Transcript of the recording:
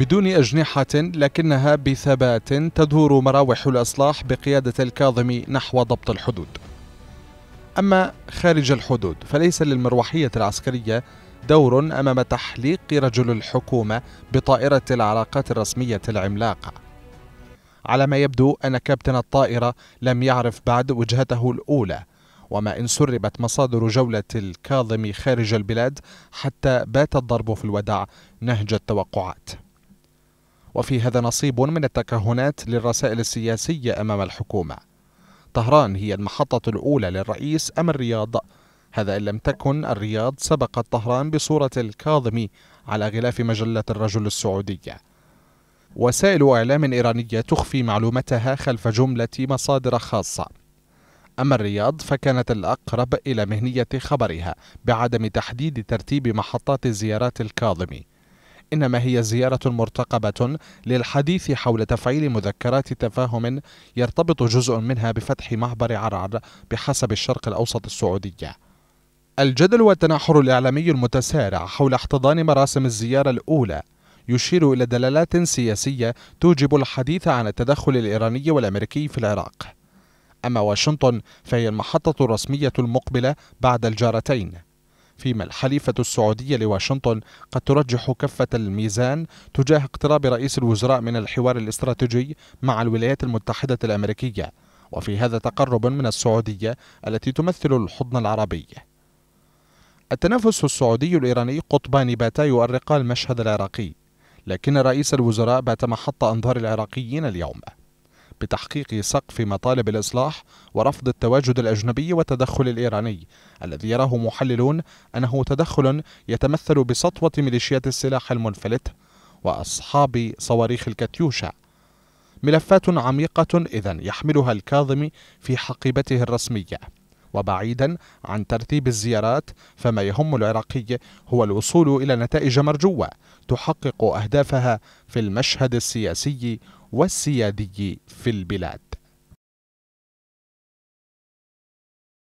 بدون أجنحة لكنها بثبات تدور مراوح الإصلاح بقيادة الكاظمي نحو ضبط الحدود أما خارج الحدود فليس للمروحية العسكرية دور أمام تحليق رجل الحكومة بطائرة العلاقات الرسمية العملاقة على ما يبدو أن كابتن الطائرة لم يعرف بعد وجهته الأولى وما إن سربت مصادر جولة الكاظم خارج البلاد حتى بات الضرب في الودع نهج التوقعات وفي هذا نصيب من التكهنات للرسائل السياسية أمام الحكومة طهران هي المحطة الأولى للرئيس أم الرياض؟ هذا إن لم تكن الرياض سبقت طهران بصورة الكاظمي على غلاف مجلة الرجل السعودية وسائل إعلام إيرانية تخفي معلومتها خلف جملة مصادر خاصة أما الرياض فكانت الأقرب إلى مهنية خبرها بعدم تحديد ترتيب محطات زيارات الكاظمي إنما هي زيارة مرتقبة للحديث حول تفعيل مذكرات تفاهم يرتبط جزء منها بفتح معبر عرعر بحسب الشرق الأوسط السعودية الجدل والتناحر الإعلامي المتسارع حول احتضان مراسم الزيارة الأولى يشير إلى دلالات سياسية توجب الحديث عن التدخل الإيراني والأمريكي في العراق أما واشنطن فهي المحطة الرسمية المقبلة بعد الجارتين فيما الحليفة السعودية لواشنطن قد ترجح كفة الميزان تجاه اقتراب رئيس الوزراء من الحوار الاستراتيجي مع الولايات المتحدة الأمريكية وفي هذا تقرب من السعودية التي تمثل الحضن العربي التنافس السعودي الإيراني قطبان باتا يؤرقا المشهد العراقي لكن رئيس الوزراء بات محط أنظار العراقيين اليوم بتحقيق سقف مطالب الإصلاح ورفض التواجد الأجنبي والتدخل الإيراني الذي يراه محللون أنه تدخل يتمثل بسطوة ميليشيات السلاح المنفلت وأصحاب صواريخ الكاتيوشا ملفات عميقة إذا يحملها الكاظم في حقيبته الرسمية وبعيدا عن ترتيب الزيارات فما يهم العراقي هو الوصول إلى نتائج مرجوة تحقق أهدافها في المشهد السياسي والسيادي في البلاد